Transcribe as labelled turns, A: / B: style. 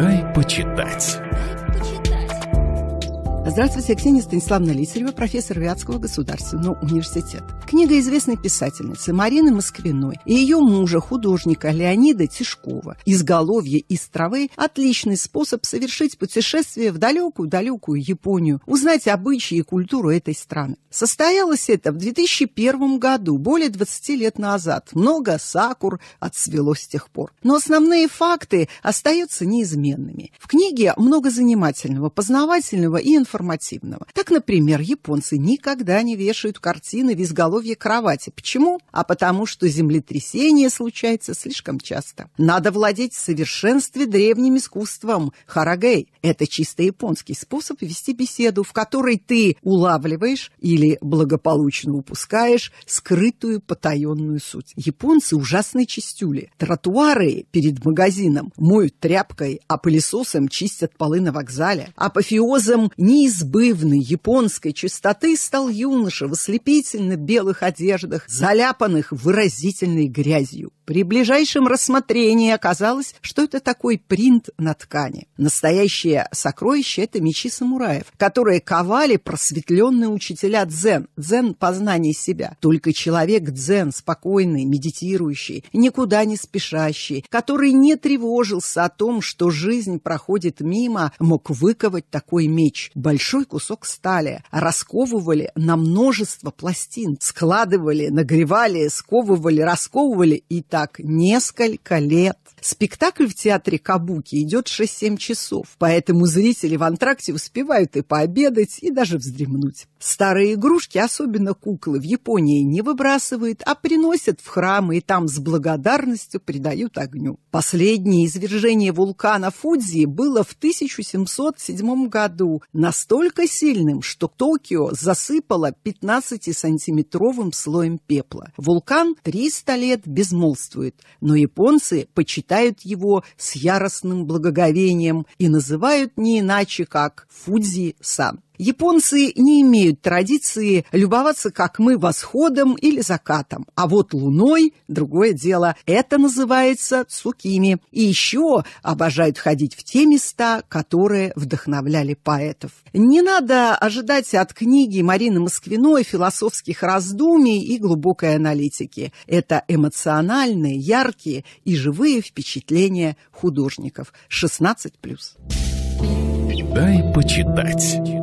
A: «Дай почитать». Здравствуйте, Ксения Станиславовна Лисарева, профессор Вятского государственного университета. Книга известной писательницы Марины Москвиной и ее мужа, художника Леонида Тишкова «Изголовье из травы» – отличный способ совершить путешествие в далекую-далекую Японию, узнать обычаи и культуру этой страны. Состоялось это в 2001 году, более 20 лет назад. Много сакур отцвело с тех пор. Но основные факты остаются неизменными. В книге много занимательного, познавательного и информативного информативного. Так, например, японцы никогда не вешают картины в изголовье кровати. Почему? А потому что землетрясение случается слишком часто. Надо владеть в совершенстве древним искусством харагей. Это чисто японский способ вести беседу, в которой ты улавливаешь или благополучно упускаешь скрытую потаенную суть. Японцы ужасные чистюли. Тротуары перед магазином моют тряпкой, а пылесосом чистят полы на вокзале. Апофеозом не неизбывной японской чистоты стал юноша в ослепительно белых одеждах, заляпанных выразительной грязью. При ближайшем рассмотрении оказалось, что это такой принт на ткани. Настоящее сокровище – это мечи самураев, которые ковали просветленные учителя дзен, дзен познания себя. Только человек дзен, спокойный, медитирующий, никуда не спешащий, который не тревожился о том, что жизнь проходит мимо, мог выковать такой меч – большой кусок стали, расковывали на множество пластин, складывали, нагревали, сковывали, расковывали, и так несколько лет. Спектакль в театре Кабуки идет 6-7 часов, поэтому зрители в антракте успевают и пообедать, и даже вздремнуть. Старые игрушки, особенно куклы, в Японии не выбрасывают, а приносят в храмы и там с благодарностью придают огню. Последнее извержение вулкана Фудзи было в 1707 году настолько сильным, что Токио засыпало 15-сантиметровым слоем пепла. Вулкан 300 лет безмолвствует, но японцы почитают почитают его с яростным благоговением и называют не иначе, как Фудзи-сан. Японцы не имеют традиции любоваться, как мы, восходом или закатом. А вот луной – другое дело. Это называется цукими. И еще обожают ходить в те места, которые вдохновляли поэтов. Не надо ожидать от книги Марины Москвиной философских раздумий и глубокой аналитики. Это эмоциональные, яркие и живые впечатления художников. 16+. Дай почитать.